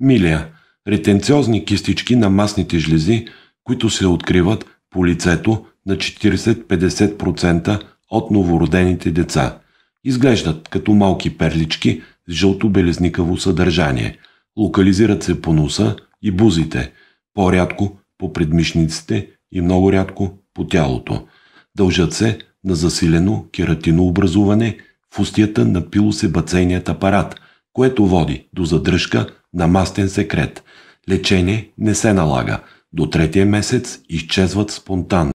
Милия, ретенциозни кистички на масните жлези, които се откриват по лицето на 40-50% от новородените деца. Изглеждат като малки перлички с жълто-белезникаво съдържание. Локализират се по носа и бузите, по-рядко по предмишниците и много рядко по тялото. Дължат се на засилено кератинообразуване в устията на пилосебацейният апарат – което води до задръжка на мастен секрет. Лечение не се налага. До третия месец изчезват спонтанно.